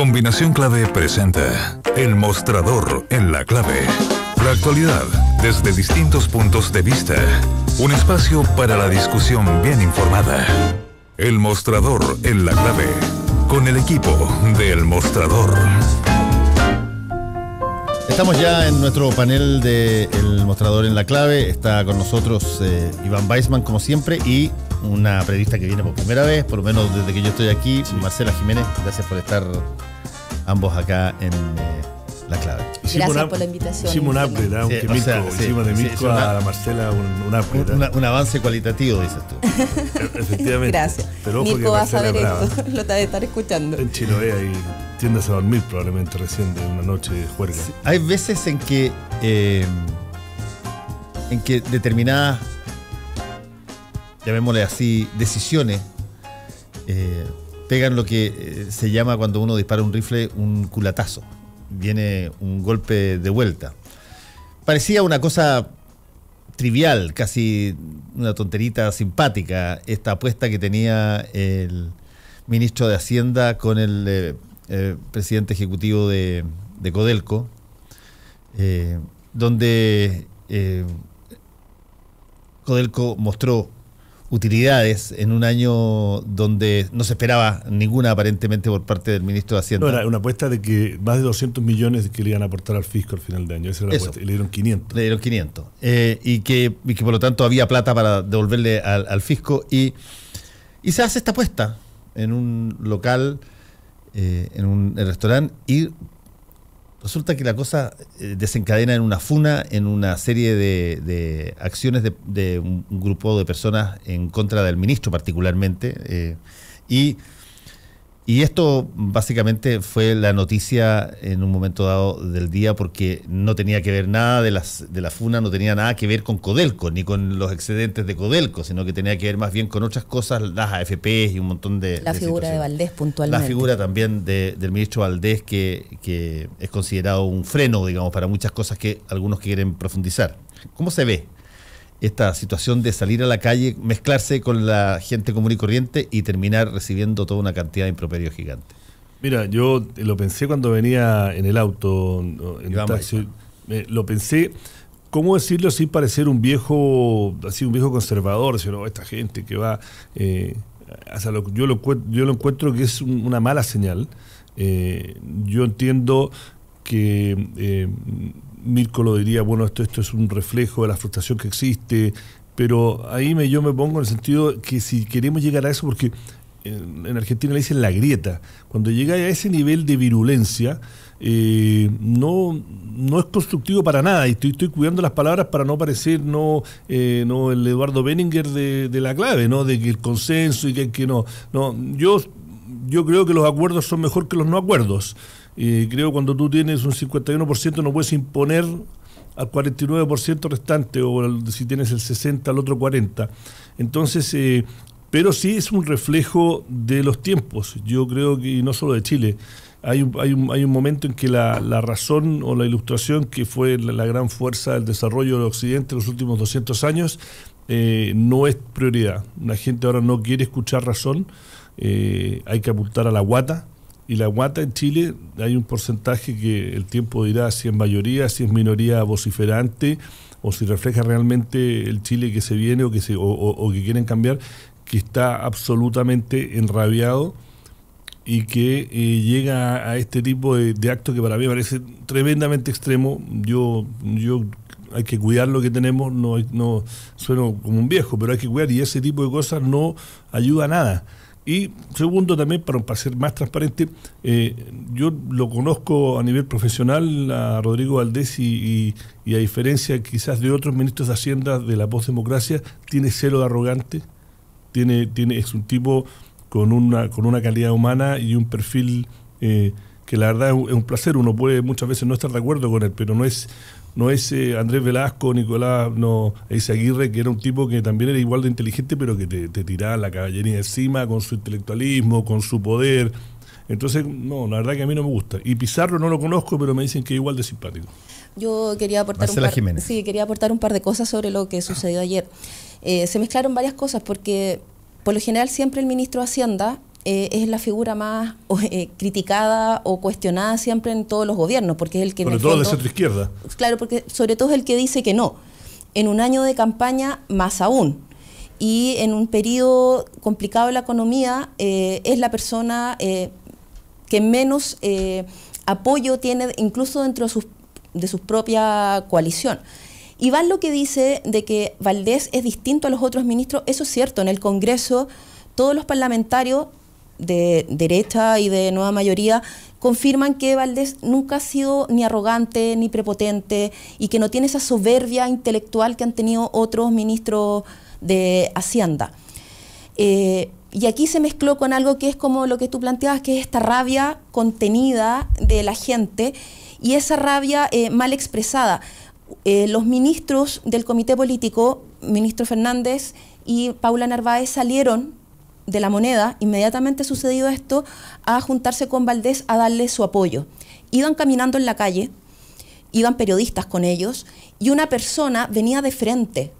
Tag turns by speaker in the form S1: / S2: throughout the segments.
S1: Combinación Clave presenta El Mostrador en la Clave. La actualidad desde distintos puntos de vista. Un espacio para la discusión bien informada. El Mostrador en la Clave. Con el equipo de El Mostrador.
S2: Estamos ya en nuestro panel de El Mostrador en la Clave. Está con nosotros eh, Iván Weisman, como siempre, y una periodista que viene por primera vez, por lo menos desde que yo estoy aquí, Marcela Jiménez. Gracias por estar ambos acá en eh, La Clave. Gracias por la
S3: invitación. Hicimos
S2: un ¿eh? hicimos de Mirko a Marcela un, ¿eh? Un, avance cualitativo, dices tú. E-, efectivamente.
S1: Gracias. Pero ojo Mirko va a saber esto,
S3: lo te de estar escuchando.
S1: En Chiloé ahí tiendas a dormir probablemente recién de una noche de juerga. Hay veces en que, en
S2: que determinadas, llamémosle así, decisiones pegan lo que eh, se llama cuando uno dispara un rifle un culatazo. Viene un golpe de vuelta. Parecía una cosa trivial, casi una tonterita simpática, esta apuesta que tenía el ministro de Hacienda con el eh, eh, presidente ejecutivo de, Codelco, donde Codelco mostró utilidades en un año donde no se esperaba ninguna aparentemente por parte del ministro de Hacienda. No, era
S1: una apuesta de que más de 200 millones que le iban a aportar al fisco al final del año. Esa era la apuesta. Y le dieron 500.
S2: Le dieron 500. Eh, y, que, por lo tanto había plata para devolverle al, fisco. Y, se hace esta apuesta en un local, eh, en un restaurante, y resulta que la cosa eh, desencadena en una funa, en una serie de, acciones de, un grupo de personas en contra del ministro particularmente. Eh, y y esto básicamente fue la noticia en un momento dado del día porque no tenía que ver nada de, las, de la FUNA, no tenía nada que ver con Codelco, ni con los excedentes de Codelco, sino que tenía que ver más bien con otras cosas, las AFP y un montón de... La figura de
S3: Valdés puntualmente. La figura
S2: también del ministro Valdés que, que es considerado un freno, digamos, para muchas cosas que algunos quieren profundizar. ¿Cómo se ve esta situación de salir a la calle, mezclarse con la gente común y corriente y terminar recibiendo toda una cantidad de improperios gigantes?
S1: Mira, yo lo pensé cuando venía en el auto, en el lo pensé, ¿cómo decirlo sin parecer un viejo, así un viejo conservador? Sino esta gente que va. Eh, yo, lo, encuentro que es una mala señal. Eh, yo entiendo que eh, Mirko lo diría, bueno, esto, esto es un reflejo de la frustración que existe, pero ahí me, yo me pongo en el sentido que si queremos llegar a eso, porque en, Argentina le dicen la grieta, cuando llega a ese nivel de virulencia, eh, no, no es constructivo para nada, y estoy, cuidando las palabras para no parecer no, eh, no el Eduardo Benninger de, la clave, ¿no? de que el consenso y que, que no. no yo, yo creo que los acuerdos son mejor que los no acuerdos. Eh, creo cuando tú tienes un 51% no puedes imponer al 49% restante o si tienes el 60 al otro 40. Entonces, eh, pero sí es un reflejo de los tiempos, yo creo que no solo de Chile. Hay un, hay hay un momento en que la, razón o la ilustración, que fue la, gran fuerza del desarrollo del Occidente en los últimos 200 años, eh, no es prioridad. La gente ahora no quiere escuchar razón, eh, hay que apuntar a la guata, y la guata en Chile hay un porcentaje que el tiempo dirá si es mayoría, si es minoría vociferante o si refleja realmente el Chile que se viene o que, se, o, que quieren cambiar, que está absolutamente enrabiado y que eh, llega a este tipo de, acto que para mí parece tremendamente extremo. Yo, yo hay que cuidar lo que tenemos, no, no sueno como un viejo, pero hay que cuidar y ese tipo de cosas no ayuda a nada. Y segundo, también para, ser más transparente, eh, yo lo conozco a nivel profesional a Rodrigo Valdés y, a diferencia quizás de otros ministros de Hacienda de la postdemocracia, tiene cero de arrogante, tiene, tiene, es un tipo con una, con una calidad humana y un perfil eh, que la verdad es un, placer. Uno puede muchas veces no estar de acuerdo con él, pero no es, no ese eh, Andrés Velasco, Nicolás, no, ese Aguirre, que era un tipo que también era igual de inteligente, pero que te, te tiraba la caballería encima con su intelectualismo, con su poder. Entonces, no, la verdad que a mí no me gusta. Y Pizarro no lo conozco, pero me dicen que es igual de simpático.
S3: Yo quería aportar, un par, quería aportar un par de cosas sobre lo que ah. sucedió ayer. Eh, se mezclaron varias cosas porque, por lo general, siempre el ministro de Hacienda eh, es la figura más eh, criticada o cuestionada siempre en todos los gobiernos, porque es el que... Sobre todo de centro izquierda. Claro, porque sobre todo es el que dice que no. En un año de campaña, más aún. Y en un periodo complicado de la economía, eh, es la persona que menos apoyo tiene, incluso dentro de, sus, de su propia coalición. y Iván lo que dice de que Valdés es distinto a los otros ministros, eso es cierto, en el Congreso todos los parlamentarios de derecha y de nueva mayoría confirman que Valdés nunca ha sido ni arrogante ni prepotente y que no tiene esa soberbia intelectual que han tenido otros ministros de Hacienda. Eh, y aquí se mezcló con algo que es como lo que tú planteabas, que es esta rabia contenida de la gente y esa rabia eh, mal expresada. Eh, los ministros del comité político, ministro Fernández y Paula Narváez, salieron de la moneda, inmediatamente sucedido esto, a juntarse con Valdés a darle su apoyo. Iban caminando en la calle, iban periodistas con ellos, y una persona venía de frente,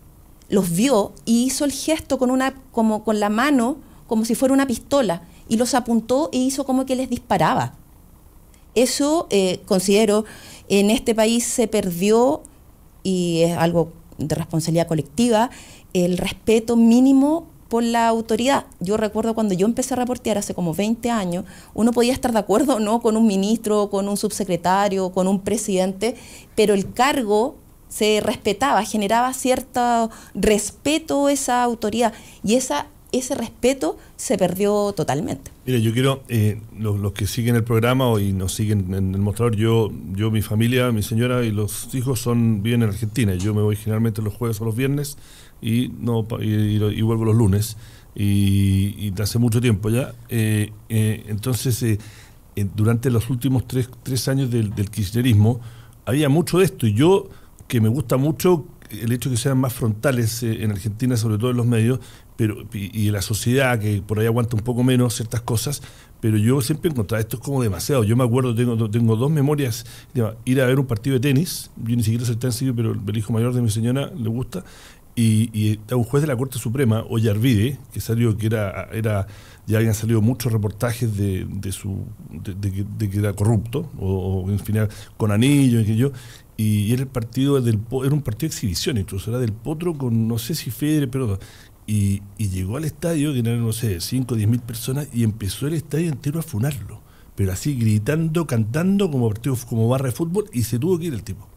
S3: los vio y hizo el gesto con, una, como con la mano, como si fuera una pistola, y los apuntó e hizo como que les disparaba. Eso, eh, considero, en este país se perdió, y es algo de responsabilidad colectiva, el respeto mínimo por la autoridad. Yo recuerdo cuando yo empecé a reportear hace como 20 años, uno podía estar de acuerdo no con un ministro, con un subsecretario, con un presidente, pero el cargo se respetaba, generaba cierto respeto esa autoridad y esa, ese respeto se perdió totalmente.
S1: Mire, yo quiero, eh, los, que siguen el programa y nos siguen en el mostrador, yo, yo, mi familia, mi señora y los hijos son viven en Argentina, yo me voy generalmente los jueves o los viernes y, no, y, vuelvo los lunes, y, hace mucho tiempo ya. Eh, eh, entonces, eh, durante los últimos tres, años del, del, kirchnerismo, había mucho de esto, y yo, que me gusta mucho el hecho de que sean más frontales en Argentina, sobre todo en los medios, pero, y, la sociedad, que por ahí aguanta un poco menos ciertas cosas, pero yo siempre encontrado, esto es como demasiado. Yo me acuerdo, tengo, tengo dos memorias, ir a ver un partido de tenis, yo ni siquiera soy tan pero el hijo mayor de mi señora le gusta, y, y, un juez de la Corte Suprema, Ollarvide, que salió, que era, era ya habían salido muchos reportajes de, su de, que era corrupto, o, en final con anillo y que yo, y era el partido del era un partido de exhibición incluso, era del potro con no sé si Federer, pero y, llegó al estadio, que eran, no sé, 5 o 10 mil personas, y empezó el estadio entero a funarlo, pero así gritando, cantando como partido, como barra de fútbol, y se tuvo que ir el tipo.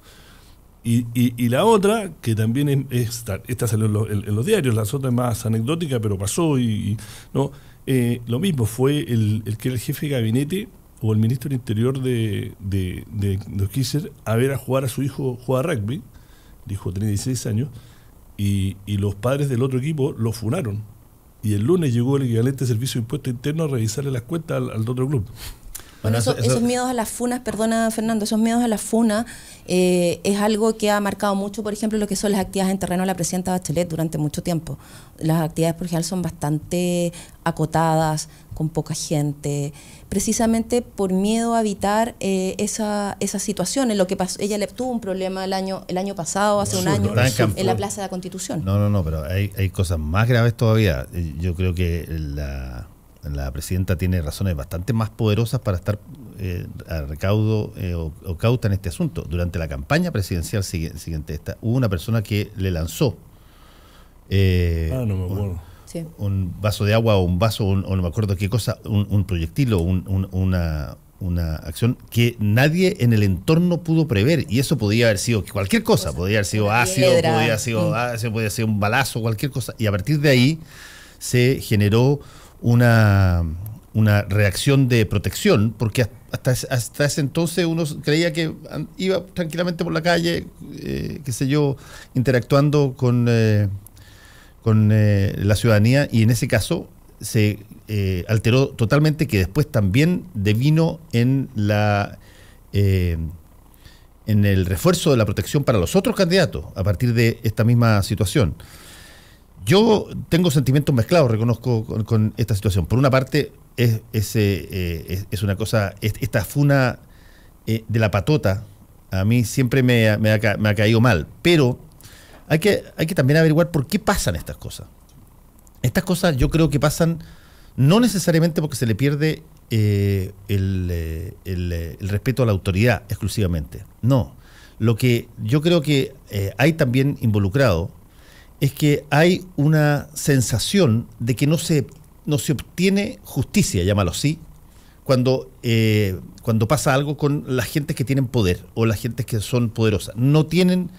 S1: Y, la otra, que también es, esta, esta salió en los, diarios, la otra es más anecdótica, pero pasó y, no eh, lo mismo fue el, que era el jefe de gabinete o el ministro del Interior de, de, Kisser a ver a jugar a su hijo jugar rugby, Dijo, tenía 16 años, y, los padres del otro equipo lo funaron. Y el lunes llegó el equivalente servicio de impuesto interno a revisarle las cuentas al otro club. Esos
S3: miedos a las funas, perdona Fernando, esos miedos a las funas eh, es algo que ha marcado mucho, por ejemplo, lo que son las actividades en terreno de la presidenta Bachelet durante mucho tiempo. Las actividades por son bastante acotadas, con poca gente, precisamente por miedo a evitar eh, esa, situación. En Lo que pasó, ella le tuvo un problema el año, el año pasado, hace un año, en, la Plaza de la Constitución.
S2: No, no, no, pero hay cosas más graves todavía. Yo creo que la la presidenta tiene razones bastante más poderosas para estar eh, a recaudo eh, o, cauta en este asunto. Durante la campaña presidencial siguiente, esta, hubo una persona que le lanzó eh, ah, Un, vaso de agua o un vaso, o no me acuerdo qué cosa, un, proyectil o una, acción que nadie en el entorno pudo prever y eso podía haber sido cualquier cosa, podía haber sido ácido, podía haber sido, mm. ácido, podía haber sido un balazo, cualquier cosa y a partir de ahí se generó una, una reacción de protección, porque hasta, hasta ese entonces uno creía que iba tranquilamente por la calle, eh, qué sé yo, interactuando con, eh, con eh, la ciudadanía y en ese caso se alteró totalmente, que después también devino en la... en el refuerzo de la protección para los otros candidatos a partir de esta misma situación. Yo tengo sentimientos mezclados, reconozco, con, esta situación. Por una parte, es, es, eh, eh, una cosa, esta funa eh, de la patota, a mí siempre me, ha, caído mal, pero hay que, hay que también averiguar por qué pasan estas cosas. Estas cosas yo creo que pasan no necesariamente porque se le pierde el, respeto a la autoridad exclusivamente, no. Lo que yo creo que hay también involucrado es que hay una sensación de que no se, no se obtiene justicia, llámalo así, cuando, eh, cuando pasa algo con las gentes que tienen poder o las gentes que son poderosas. No tienen,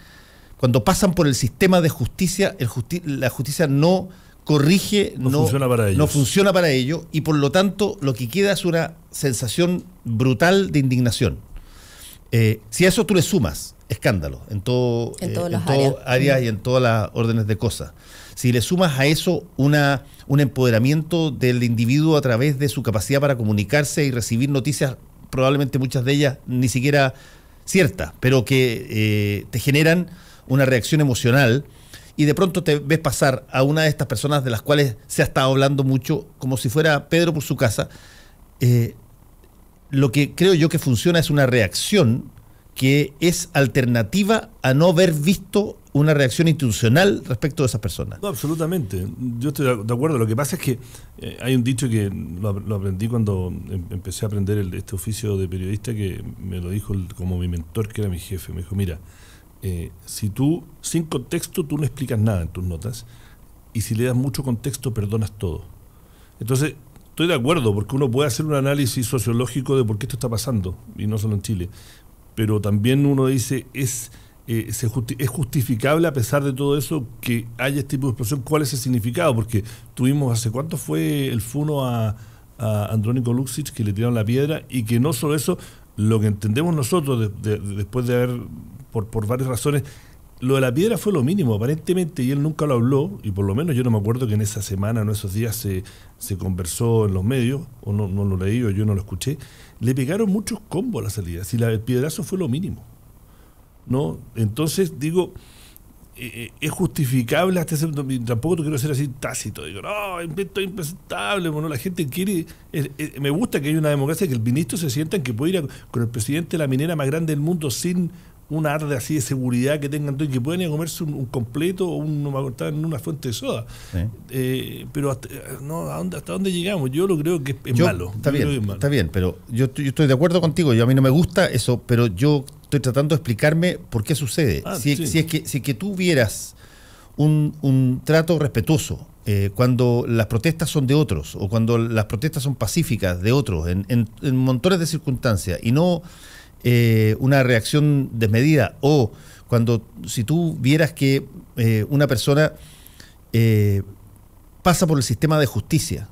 S2: cuando pasan por el sistema de justicia, el la justicia no corrige, no, funciona para ellos. ello y por lo tanto lo que queda es una sensación brutal de indignación. Eh, si a eso tú le sumas escándalo en, todo, en eh, todas las áreas. Mm. y en todas las órdenes de cosas. Si le sumas a eso una, un empoderamiento del individuo a través de su capacidad para comunicarse y recibir noticias, probablemente muchas de ellas ni siquiera ciertas, pero que eh, te generan una reacción emocional y de pronto te ves pasar a una de estas personas de las cuales se ha estado hablando mucho, como si fuera Pedro por su casa. Eh, lo que creo yo que funciona es una reacción que es alternativa a no haber visto una reacción institucional respecto de esas personas.
S1: No, absolutamente. Yo estoy de acuerdo. Lo que pasa es que eh, hay un dicho que lo, aprendí cuando em-, empecé a aprender este oficio de periodista que me lo dijo como mi mentor, que era mi jefe. Me dijo, mira, eh, si tú, sin contexto, tú no explicas nada en tus notas, y si le das mucho contexto, perdonas todo. Entonces, estoy de acuerdo, porque uno puede hacer un análisis sociológico de por qué esto está pasando, y no solo en Chile pero también uno dice, es, eh, es justificable a pesar de todo eso que haya este tipo de explosión. ¿Cuál es el significado? Porque tuvimos, ¿hace cuánto fue el funo a, a Andrónico Luxich que le tiraron la piedra? Y que no solo eso, lo que entendemos nosotros después de haber, por, por varias razones, lo de la piedra fue lo mínimo, aparentemente, y él nunca lo habló, y por lo menos yo no me acuerdo que en esa semana en esos días se, conversó en los medios, o no, no lo leí o yo no lo escuché, le pegaron muchos combos a la salida, si la, el piedrazo fue lo mínimo. ¿no? Entonces, digo, eh, eh, es justificable hasta ese tampoco quiero ser así tácito, digo, no, invento es impresentable, bueno, la gente quiere, me gusta que haya una democracia, que el ministro se sienta en que puede ir con el presidente de la minera más grande del mundo sin una arde así de seguridad que tengan que pueden ir a comerse un, completo o un, en una fuente de soda. Eh, pero hasta, no, dónde, llegamos? Yo lo creo que es, malo. Está
S2: bien, pero yo, estoy de acuerdo contigo. Yo, a mí no me gusta eso, pero yo estoy tratando de explicarme por qué sucede. Ah, si, es que, si que tú vieras un, trato respetuoso eh, cuando las protestas son de otros o cuando las protestas son pacíficas de otros, en montones de circunstancias, y no eh, una reacción desmedida o cuando si tú vieras que eh, una persona eh, pasa por el sistema de justicia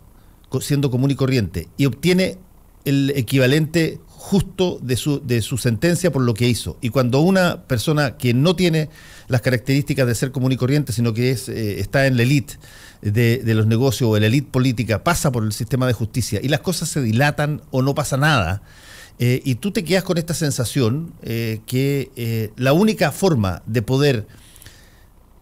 S2: siendo común y corriente y obtiene el equivalente justo de su, de su sentencia por lo que hizo. Y cuando una persona que no tiene las características de ser común y corriente, sino que es, está en la élite de, de, los negocios o en la élite política, pasa por el sistema de justicia y las cosas se dilatan o no pasa nada, eh, y tú te quedas con esta sensación eh, que eh, la única forma de poder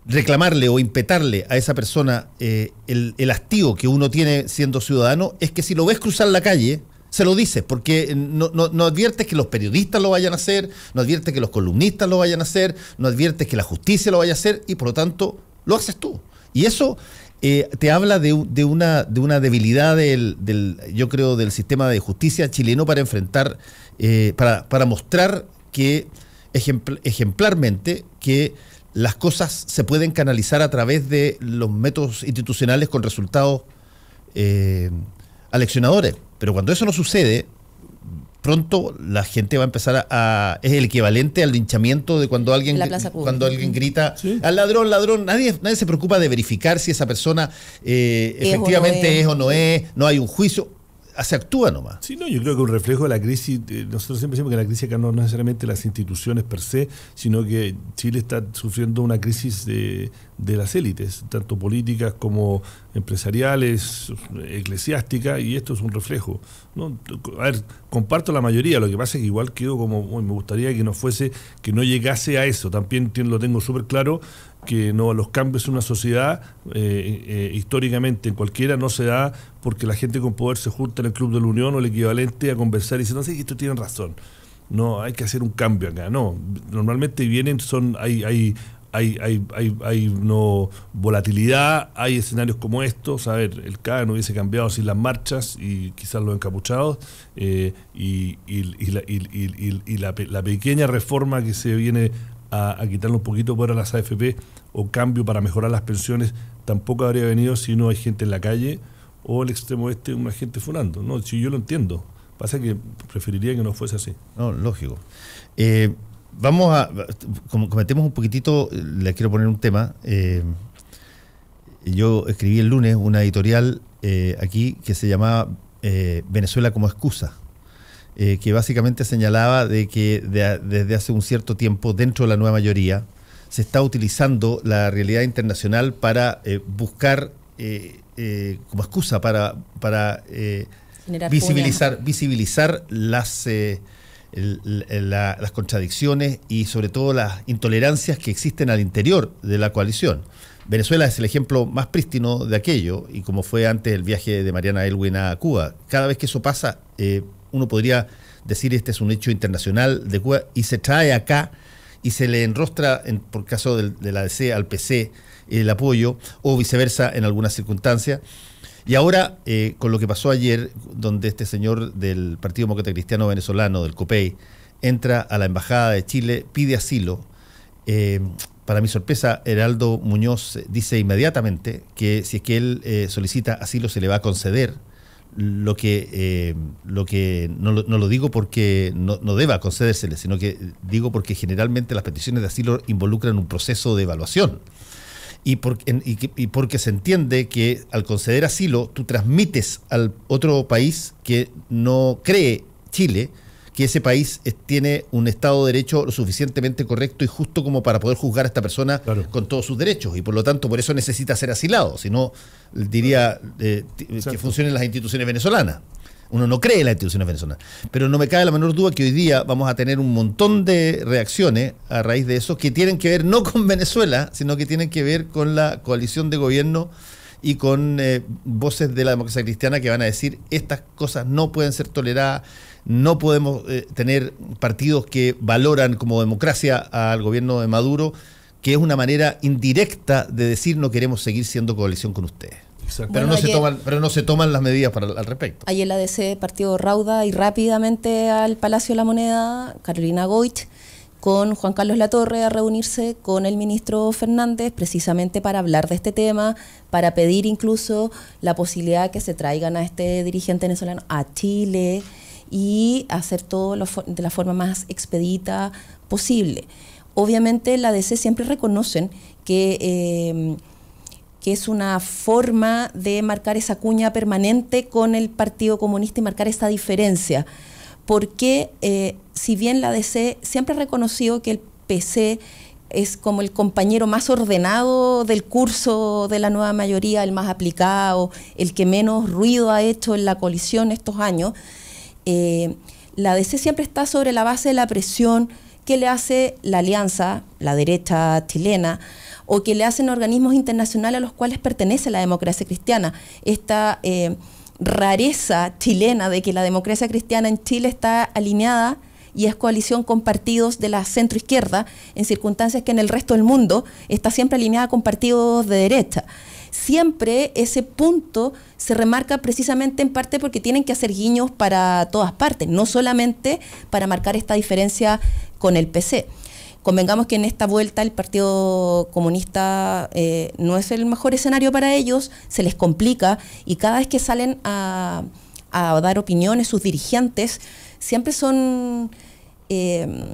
S2: reclamarle o impetarle a esa persona el, el, hastío que uno tiene siendo ciudadano es que si lo ves cruzar la calle, se lo dices, porque no, no, adviertes que los periodistas lo vayan a hacer, no adviertes que los columnistas lo vayan a hacer, no adviertes que la justicia lo vaya a hacer y por lo tanto lo haces tú. Y eso eh, te habla de, una, de una debilidad del, yo creo, del sistema de justicia chileno para enfrentar, eh, para, mostrar que ejemplarmente que las cosas se pueden canalizar a través de los métodos institucionales con resultados eh, aleccionadores. Pero cuando eso no sucede, pronto la gente va a empezar a, es el equivalente al linchamiento de cuando alguien cuando alguien grita al ladrón ladrón nadie nadie se preocupa de verificar si esa persona eh, efectivamente es o no es
S1: no hay un juicio se actúa nomás. Sí, no, yo creo que un reflejo de la crisis, eh, nosotros siempre decimos que la crisis no es necesariamente las instituciones per se, sino que Chile está sufriendo una crisis de, las élites, tanto políticas como empresariales, eclesiásticas, y esto es un reflejo. ¿no? A ver, comparto la mayoría, lo que pasa es que igual quedo como, me gustaría que no fuese, que no llegase a eso, también lo tengo súper claro, que no los cambios en una sociedad eh, eh, históricamente en cualquiera no se da porque la gente con poder se junta en el club de la Unión o el equivalente a conversar y dice no sé esto tienen razón no hay que hacer un cambio acá no normalmente vienen son hay hay hay, hay, hay, no, volatilidad, hay escenarios como estos. A ver, el CAE no hubiese cambiado sin las marchas y quizás los encapuchados. Eh, y, y, la, la pequeña reforma que se viene a, quitarle un poquito para las AFP o cambio para mejorar las pensiones tampoco habría venido si no hay gente en la calle o el extremo oeste una gente furando. No, si yo lo entiendo. Pasa que preferiría que no fuese así.
S2: No, lógico. Eh, vamos a. Como cometemos un poquitito, les quiero poner un tema. Eh, yo escribí el lunes una editorial eh, aquí que se llamaba Venezuela como excusa. Eh, que básicamente señalaba de que desde hace un cierto tiempo dentro de la nueva mayoría se está utilizando la realidad internacional para eh, buscar eh, como excusa para,
S3: visibilizar,
S2: visibilizar las... las contradicciones y sobre todo las intolerancias que existen al interior de la coalición. Venezuela es el ejemplo más prístino de aquello, y como fue antes el viaje de Mariana Elwin a Cuba. Cada vez que eso pasa, eh, uno podría decir este es un hecho internacional de Cuba, y se trae acá y se le enrostra, en, por caso del, de la DC al PC, el apoyo, o viceversa en algunas circunstancias. Y ahora, eh, con lo que pasó ayer, donde este señor del Partido Democrático Cristiano Venezolano, del COPEI, entra a la Embajada de Chile, pide asilo, eh, para mi sorpresa, Heraldo Muñoz dice inmediatamente que si es que él eh, solicita asilo se le va a conceder. Lo que, eh, lo que no, lo digo porque no, deba concedérsele, sino que digo porque generalmente las peticiones de asilo involucran un proceso de evaluación. y porque se entiende que al conceder asilo tú transmites al otro país que no cree Chile que ese país tiene un Estado de Derecho lo suficientemente correcto y justo como para poder juzgar a esta persona con todos sus derechos y por lo tanto por eso necesita ser asilado, si no diría eh, que funcionen las instituciones venezolanas. Uno no cree en las instituciones venezolanas. Pero no me cae la menor duda que hoy día vamos a tener un montón de reacciones a raíz de eso que tienen que ver no con Venezuela, sino que tienen que ver con la coalición de gobierno y con eh, voces de la democracia cristiana que van a decir estas cosas no pueden ser toleradas no podemos eh, tener partidos que valoran como democracia al gobierno de Maduro, que es una manera indirecta de decir no queremos seguir siendo coalición con ustedes.
S1: Pero, no se toman, pero
S2: no se toman las medidas para, al respecto.
S3: Ayer la DC Partido rauda y rápidamente al Palacio de la Moneda, Carolina Goich, con Juan Carlos Latorre a reunirse con el ministro Fernández precisamente para hablar de este tema, para pedir incluso la posibilidad que se traigan a este dirigente venezolano a Chile y hacer todo de la forma más expedita posible. Obviamente la DC siempre reconocen que, em, que es una forma de marcar esa cuña permanente con el Partido Comunista y marcar esa diferencia, porque eh, si bien la DC siempre ha reconocido que el PC es como el compañero más ordenado del curso de la nueva mayoría, el más aplicado, el que menos ruido ha hecho en la coalición estos años, eh, la DC siempre está sobre la base de la presión que le hace la alianza, la derecha chilena, o que le hacen organismos internacionales a los cuales pertenece la democracia cristiana. Esta eh, rareza chilena de que la democracia cristiana en Chile está alineada y es coalición con partidos de la centroizquierda, en circunstancias que en el resto del mundo está siempre alineada con partidos de derecha siempre ese punto se remarca precisamente en parte porque tienen que hacer guiños para todas partes, no solamente para marcar esta diferencia con el PC. Convengamos que en esta vuelta el Partido Comunista eh, no es el mejor escenario para ellos, se les complica y cada vez que salen a, dar opiniones sus dirigentes, siempre son, eh,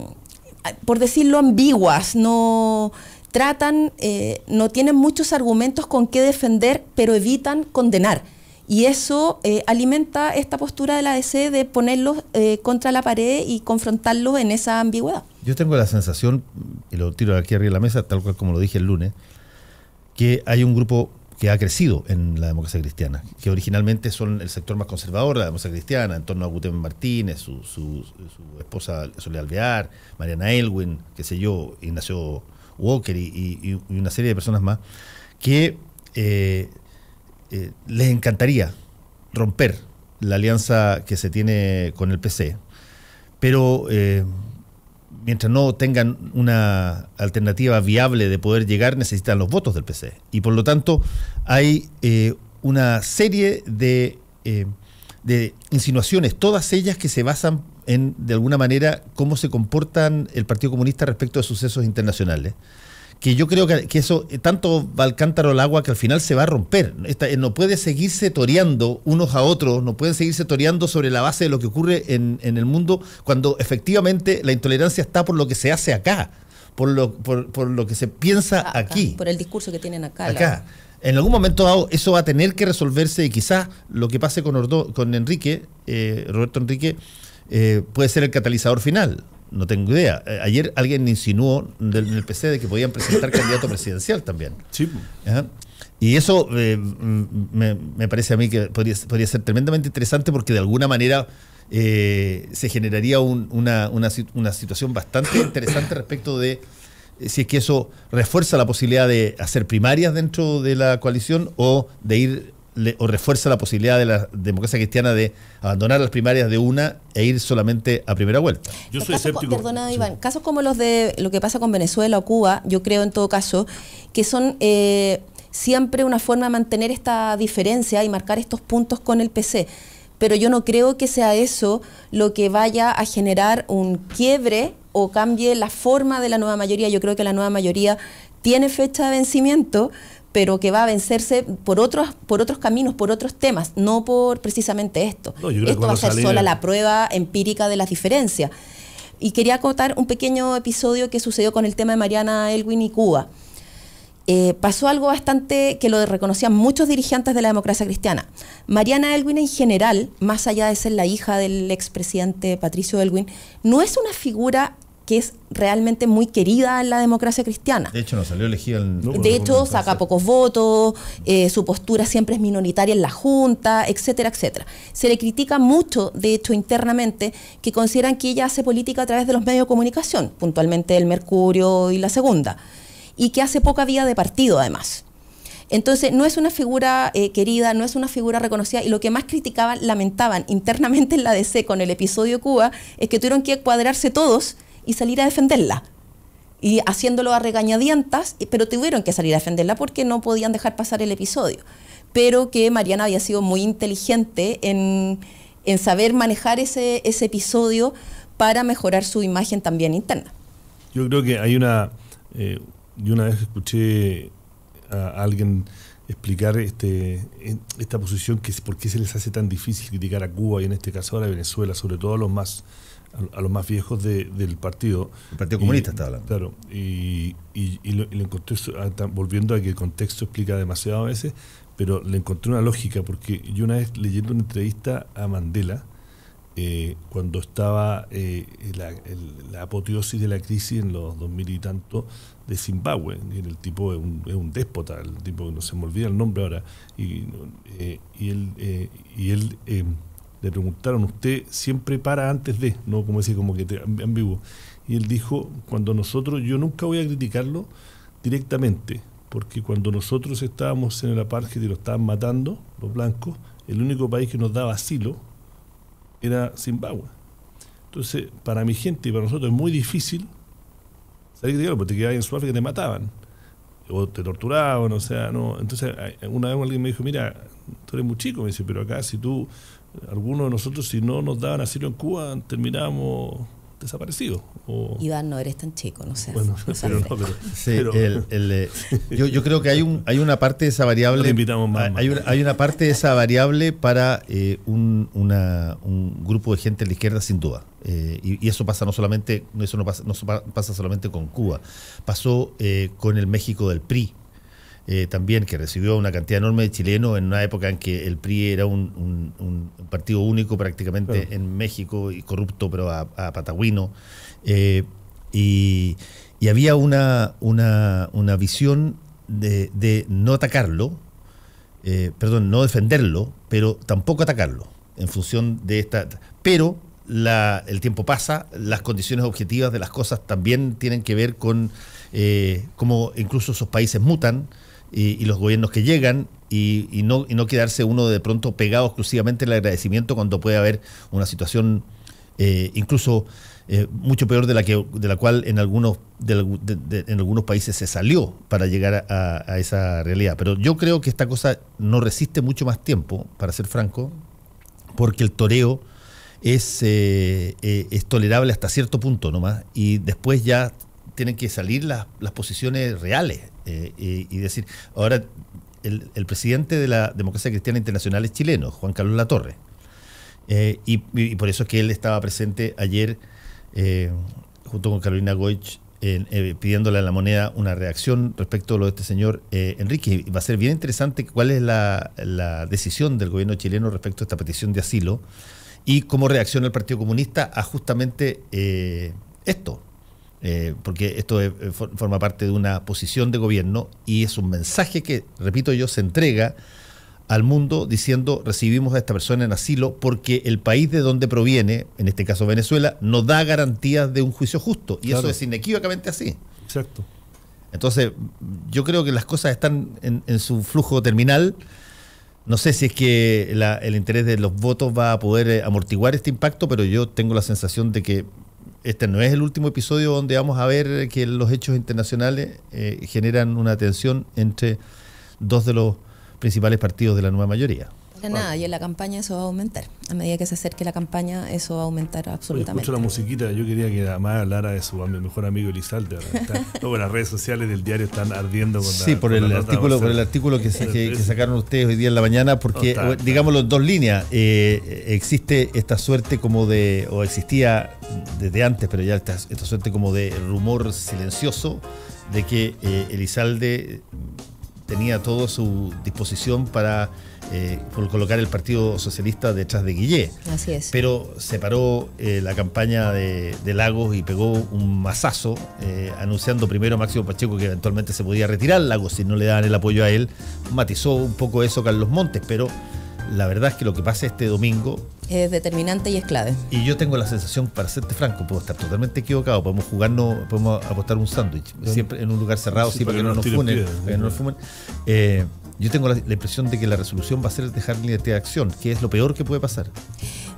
S3: por decirlo, ambiguas, no tratan, eh, no tienen muchos argumentos con qué defender, pero evitan condenar. Y eso eh, alimenta esta postura de la ADC de ponerlos eh, contra la pared y confrontarlos en esa ambigüedad.
S2: Yo tengo la sensación, y lo tiro aquí arriba de la mesa, tal cual como lo dije el lunes, que hay un grupo que ha crecido en la democracia cristiana, que originalmente son el sector más conservador de la democracia cristiana, en torno a Guten Martínez, su, esposa Soledad Alvear, Mariana Elwin, qué sé yo, Ignacio Walker y, una serie de personas más, que eh, eh, les encantaría romper la alianza que se tiene con el PC, pero eh, mientras no tengan una alternativa viable de poder llegar, necesitan los votos del PC. Y por lo tanto, hay una serie de insinuaciones, todas ellas que se basan en, de alguna manera, cómo se comportan el Partido Comunista respecto a sucesos internacionales. Que yo creo que, eso eh, tanto va al cántaro al agua que al final se va a romper. Eh, no puede seguirse toreando unos a otros, no pueden seguirse toreando sobre la base de lo que ocurre en, en el mundo cuando efectivamente la intolerancia está por lo que se hace acá, por lo, por, por lo que se piensa aquí.
S3: Por el discurso que tienen acá. Acá.
S2: en algún momento eso va a tener que resolverse y quizás lo que pase con, con Enrique, eh, Roberto Enrique, eh, puede ser el catalizador final. No tengo idea. Eh, ayer alguien insinuó en el PC de que podían presentar candidato presidencial también. Sí. Y eso eh, mm, me, parece a mí que podría, ser tremendamente interesante porque de alguna manera se generaría una, una, situación bastante interesante respecto de si es que eso refuerza la posibilidad de hacer primarias dentro de la coalición o de ir o refuerza la posibilidad de la democracia cristiana de abandonar las primarias de una e ir solamente a primera vuelta.
S1: Yo soy escéptico. Perdona, Iván,
S3: casos como los de lo que pasa con Venezuela o Cuba, yo creo en todo caso, que son eh, siempre una forma de mantener esta diferencia y marcar estos puntos con el PC. Pero yo no creo que sea eso lo que vaya a generar un quiebre o cambie la forma de la nueva mayoría. Yo creo que la nueva mayoría tiene fecha de vencimiento pero que va a vencerse por otros, por otros caminos, por otros temas, no por precisamente esto. esto va a ser sola la prueba empírica de las diferencias. Y quería contar un pequeño episodio que sucedió con el tema de Mariana Elwin y Cuba. Eh, pasó algo bastante que lo reconocían muchos dirigentes de la democracia cristiana. Mariana Elwin en general, más allá de ser la hija del expresidente Patricio Elwin, no es una figura que es realmente muy querida en la democracia cristiana.
S2: De hecho, no salió elegida el De hecho,
S3: saca pocos votos, eh, su postura siempre es minoritaria en la Junta, etcétera, etcétera. Se le critica mucho, de hecho, internamente, que consideran que ella hace política a través de los medios de comunicación, puntualmente el Mercurio y la Segunda, y que hace poca vida de partido, además. Entonces, no es una figura eh, querida, no es una figura reconocida, y lo que más criticaban, lamentaban internamente en la DC con el episodio Cuba, es que tuvieron que cuadrarse todos y salir a defenderla. Y haciéndolo a regañadientas, pero tuvieron que salir a defenderla porque no podían dejar pasar el episodio. Pero que Mariana había sido muy inteligente en, saber manejar ese, episodio para mejorar su imagen también interna.
S1: Yo creo que hay una... Eh, yo una vez escuché a alguien explicar este, esta posición, que es por qué se les hace tan difícil criticar a Cuba y en este caso a Venezuela, sobre todo a los más a, los más viejos del partido. El Partido Comunista estaba hablando. Claro, y, y, y eso, encontré, ah, volviendo a que el contexto explica demasiado a veces, pero le encontré una lógica, porque yo una vez leyendo una entrevista a Mandela, eh, cuando estaba eh, la, apoteosis de la crisis en los dos mil y tanto de Zimbabue. el tipo es un, es un déspota, el tipo que no se me olvida el nombre ahora. y él, eh, y él le preguntaron, usted siempre para antes de, ¿no? Como decir, como que te ambiguo. Y él dijo, cuando nosotros, yo nunca voy a criticarlo directamente, porque cuando nosotros estábamos en el apartheid y lo estaban matando, los blancos, el único país que nos daba asilo era Zimbabue. Entonces, para mi gente y para nosotros es muy difícil salir te digo? porque te en Sudáfrica y te mataban, o te torturaban, o sea, no. Entonces, una vez alguien me dijo, mira, tú eres muy chico, me dice, pero acá si tú algunos de nosotros si no nos daban asilo en Cuba terminábamos desaparecidos. O...
S3: Iván, no eres tan chico, no sé. Bueno,
S1: pero yo, creo
S2: que hay, un, hay una parte de esa variable... hay, una, parte de esa variable para eh, un, un grupo de gente de la izquierda sin duda. Eh, y, eso pasa no solamente, eso pasa, no pasa solamente con Cuba, pasó eh, con el México del PRI, eh, también, que recibió una cantidad enorme de chilenos en una época en que el PRI era un, partido único prácticamente en México y corrupto, pero a, patagüino. Eh, y, había una, una, una visión de, no atacarlo, eh, perdón, no defenderlo, pero tampoco atacarlo en función de esta. Pero el tiempo pasa, las condiciones objetivas de las cosas también tienen que ver con cómo incluso esos países mutan y, los gobiernos que llegan y, no, no quedarse uno de pronto pegado exclusivamente el agradecimiento cuando puede haber una situación eh, incluso eh, mucho peor de la que de la cual en algunos en algunos países se salió para llegar a, esa realidad pero yo creo que esta cosa no resiste mucho más tiempo para ser franco porque el toreo es, eh, es tolerable hasta cierto punto nomás y después ya tienen que salir las, las posiciones reales eh, y, decir, ahora, el, presidente de la Democracia Cristiana Internacional es chileno, Juan Carlos Latorre. Eh, y, por eso es que él estaba presente ayer eh, junto con Carolina Goich pidiéndole a la moneda una reacción respecto a lo de este señor Enrique. va a ser bien interesante cuál es la decisión del gobierno chileno respecto a esta petición de asilo y cómo reacciona el Partido Comunista a justamente esto, eh, porque esto eh, forma parte de una posición de gobierno y es un mensaje que, repito yo, se entrega al mundo diciendo recibimos a esta persona en asilo porque el país de donde proviene, en este caso Venezuela, no da garantías de un juicio justo. Y eso es inequívocamente así. Exacto. Entonces, yo creo que las cosas están en, su flujo terminal. No sé si es que el interés de los votos va a poder eh, amortiguar este impacto, pero yo tengo la sensación de que este no es el último episodio donde vamos a ver que los hechos internacionales eh, generan una tensión entre dos de los principales partidos de la nueva mayoría
S3: nada, y en la campaña eso va a aumentar. A medida que se acerque la campaña, eso va a aumentar absolutamente. mucho
S1: la musiquita, yo quería que además hablara de su mejor amigo Elizalde. Todas pues las redes sociales del diario están ardiendo con Sí, la, por, el, artículo, por el artículo que, sacaron ustedes hoy día en la mañana, porque, digámoslo,
S2: en dos líneas. Eh, existe esta suerte como de, o existía desde antes, pero ya esta, esta suerte como de rumor silencioso de que eh, Elizalde tenía todo a su disposición para eh, por colocar el Partido Socialista detrás de Guillé.
S3: Así es. Pero
S2: separó eh, la campaña de, Lagos y pegó un mazazo, eh, anunciando primero a Máximo Pacheco que eventualmente se podía retirar Lagos si no le daban el apoyo a él. Matizó un poco eso Carlos Montes, pero la verdad es que lo que pasa este domingo...
S3: Es determinante y es clave.
S2: Y yo tengo la sensación, para serte franco, puedo estar totalmente equivocado, podemos jugarnos, podemos apostar un sándwich, siempre en un lugar cerrado, sí, para, que, no nos funen, para que no nos fumen. Yo tengo la, impresión de que la resolución va a ser dejar libertad de acción, que es lo peor que puede pasar.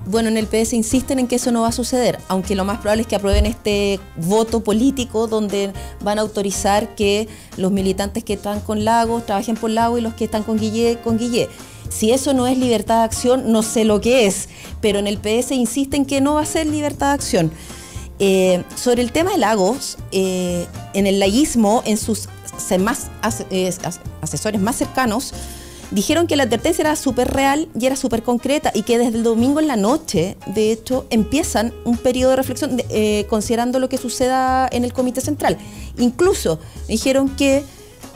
S3: Bueno, en el PS insisten en que eso no va a suceder, aunque lo más probable es que aprueben este voto político donde van a autorizar que los militantes que están con Lagos trabajen por Lagos y los que están con Guillé, con Guillé. Si eso no es libertad de acción, no sé lo que es, pero en el PS insisten que no va a ser libertad de acción. Eh, sobre el tema de Lagos, eh, en el laísmo, en sus más asesores más cercanos dijeron que la advertencia era súper real y era súper concreta y que desde el domingo en la noche, de hecho, empiezan un periodo de reflexión eh, considerando lo que suceda en el Comité Central. Incluso dijeron que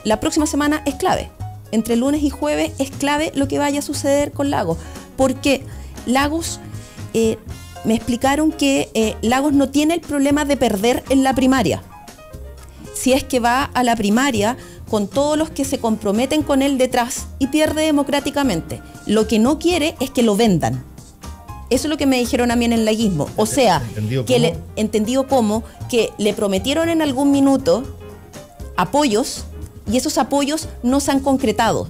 S3: la próxima semana es clave. Entre lunes y jueves es clave lo que vaya a suceder con Lagos. Porque Lagos, eh, me explicaron que eh, Lagos no tiene el problema de perder en la primaria si es que va a la primaria con todos los que se comprometen con él detrás y pierde democráticamente. Lo que no quiere es que lo vendan. Eso es lo que me dijeron a mí en el laguismo. O sea, que le, entendido como que le prometieron en algún minuto apoyos y esos apoyos no se han concretado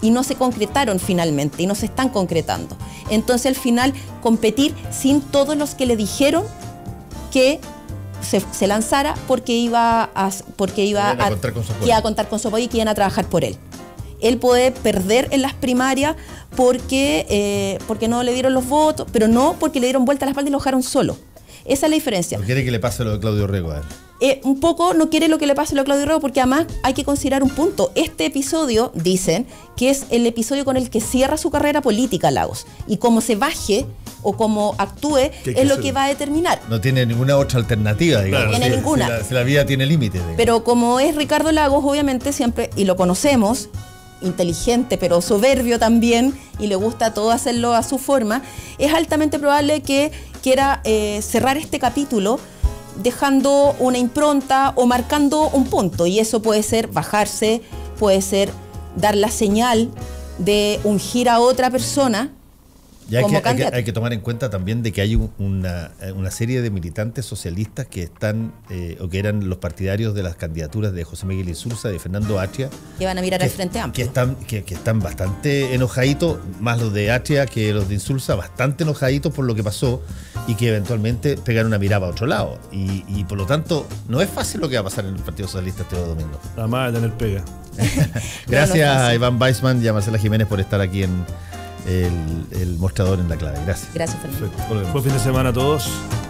S3: y no se concretaron finalmente y no se están concretando. Entonces al final competir sin todos los que le dijeron que se, lanzara porque iba a, porque iba a, a, contar con su apoyo. y que iban a trabajar por él. Él puede perder en las primarias porque, eh, porque no le dieron los votos, pero no porque le dieron vuelta a la espalda y lo dejaron solo. Esa es la diferencia. No
S2: quiere que le pase lo de Claudio Rego a él.
S3: Eh, un poco no quiere lo que le pase a Claudio Rego, porque además hay que considerar un punto. Este episodio, dicen, que es el episodio con el que cierra su carrera política Lagos. Y como se baje, o cómo actúe es lo que va a determinar.
S2: No tiene ninguna otra alternativa, digamos. No tiene ninguna. la, vida tiene límites.
S3: Pero como es Ricardo Lagos, obviamente siempre, y lo conocemos, inteligente pero soberbio también, y le gusta todo hacerlo a su forma, es altamente probable que quiera eh, cerrar este capítulo dejando una impronta o marcando un punto. Y eso puede ser bajarse, puede ser dar la señal de ungir a otra persona
S2: ya hay, que, tomar en cuenta también de que hay eh, una, serie de militantes socialistas que están eh, o que eran los partidarios de las candidaturas de José Miguel Insulza de Fernando Atria.
S3: Que van a mirar al Frente
S2: Amplio. Que están, que, están bastante enojaditos, más los de Atria que los de Insulza, bastante enojaditos por lo que pasó y que eventualmente pegaron una mirada a otro lado. Y, por lo tanto, no es fácil lo que va a pasar en el Partido Socialista este domingo. va de tener
S1: pega. Gracias a
S2: Iván Weissman y a Marcela Jiménez por estar aquí en el, mostrador en la clave. Gracias. Gracias,
S1: Fernando. Buen fin de semana a todos.